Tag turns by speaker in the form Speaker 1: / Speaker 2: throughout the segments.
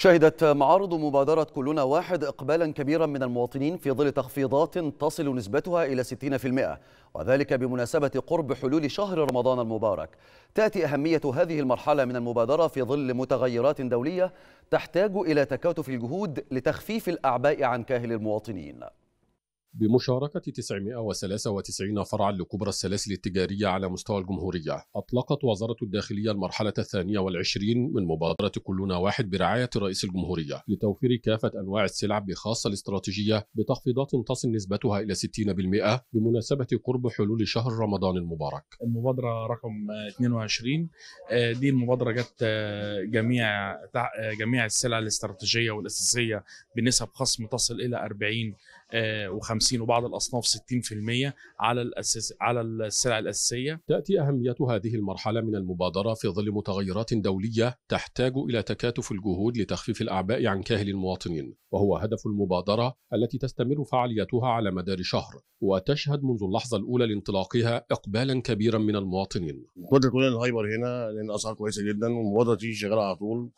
Speaker 1: شهدت معارض مبادرة كلنا واحد إقبالا كبيرا من المواطنين في ظل تخفيضات تصل نسبتها إلى 60% وذلك بمناسبة قرب حلول شهر رمضان المبارك تأتي أهمية هذه المرحلة من المبادرة في ظل متغيرات دولية تحتاج إلى تكاتف الجهود لتخفيف الأعباء عن كاهل المواطنين
Speaker 2: بمشاركة 993 فرعا لكبرى السلاسل التجارية على مستوى الجمهورية أطلقت وزارة الداخلية المرحلة الثانية والعشرين من مبادرة كلنا واحد برعاية رئيس الجمهورية لتوفير كافة أنواع السلع بخاصة الاستراتيجية بتخفيضات تصل نسبتها إلى 60% بمناسبة قرب حلول شهر رمضان المبارك المبادرة رقم 22 آه، دي المبادرة جت آه، جميع آه، جميع السلع الاستراتيجية والأساسية بنسب خصم تصل إلى 40 آه، و50 وبعض الاصناف 60% على الأساس على السلع الاساسيه. تاتي اهميه هذه المرحله من المبادره في ظل متغيرات دوليه تحتاج الى تكاتف الجهود لتخفيف الاعباء عن كاهل المواطنين، وهو هدف المبادره التي تستمر فعاليتها على مدار شهر، وتشهد منذ اللحظه الاولى لانطلاقها اقبالا كبيرا من المواطنين. كنا كلنا الهايبر هنا لان اسعار كويسه جدا والمبادره دي شغاله على طول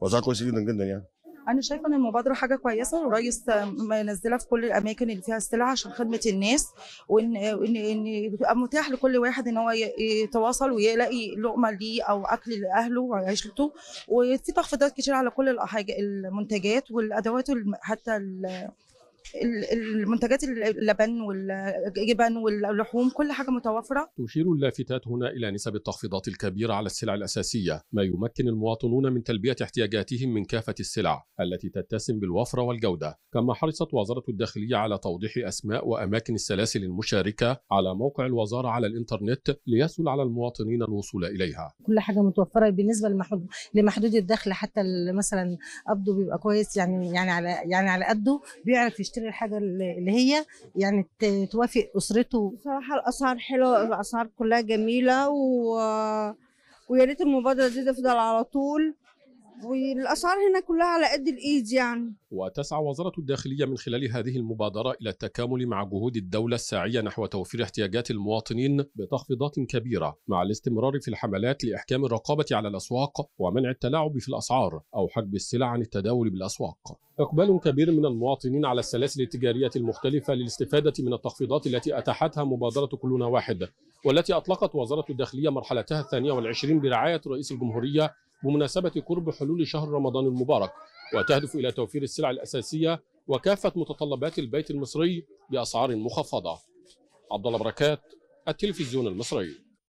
Speaker 2: واسعار كويسه جدا جدا يعني.
Speaker 1: انا شايفه ان المبادره حاجه كويسه والريس منزلها في كل الاماكن اللي فيها السلع عشان خدمه الناس وان ان ان يبقى متاح لكل واحد ان هو يتواصل ويلاقي لقمه ليه او اكل لاهله وعيشته وفي تخفيضات كتير على كل الحاجه المنتجات والادوات حتى المنتجات اللبن والجبن واللحوم كل حاجه متوفره
Speaker 2: تشير اللافتات هنا الى نسب التخفيضات الكبيره على السلع الاساسيه ما يمكن المواطنون من تلبيه احتياجاتهم من كافه السلع التي تتسم بالوفره والجوده كما حرصت وزاره الداخليه على توضيح اسماء واماكن السلاسل المشاركه على موقع الوزاره على الانترنت ليسهل على المواطنين الوصول اليها
Speaker 1: كل حاجه متوفره بالنسبه لمحدود لمحدود الدخل حتى مثلا قبضه بيبقى كويس يعني يعني على يعني على قده بيعرف يشتري يشتري الحاجه اللي هي يعني توافق اسرته بصراحه الاسعار حلوه الاسعار كلها جميله و ويا ريت المبادره دي تفضل على طول والاسعار هنا كلها على قد الايد يعني
Speaker 2: وتسعى وزاره الداخليه من خلال هذه المبادره الى التكامل مع جهود الدوله الساعيه نحو توفير احتياجات المواطنين بتخفيضات كبيره مع الاستمرار في الحملات لاحكام الرقابه على الاسواق ومنع التلاعب في الاسعار او حجب السلع عن التداول بالاسواق إقبال كبير من المواطنين على السلاسل التجارية المختلفة للاستفادة من التخفيضات التي أتاحتها مبادرة كلنا واحد والتي أطلقت وزارة الداخلية مرحلتها الثانية والعشرين برعاية رئيس الجمهورية بمناسبة قرب حلول شهر رمضان المبارك وتهدف إلى توفير السلع الأساسية وكافة متطلبات البيت المصري بأسعار مخفضة عبد الله بركات التلفزيون المصري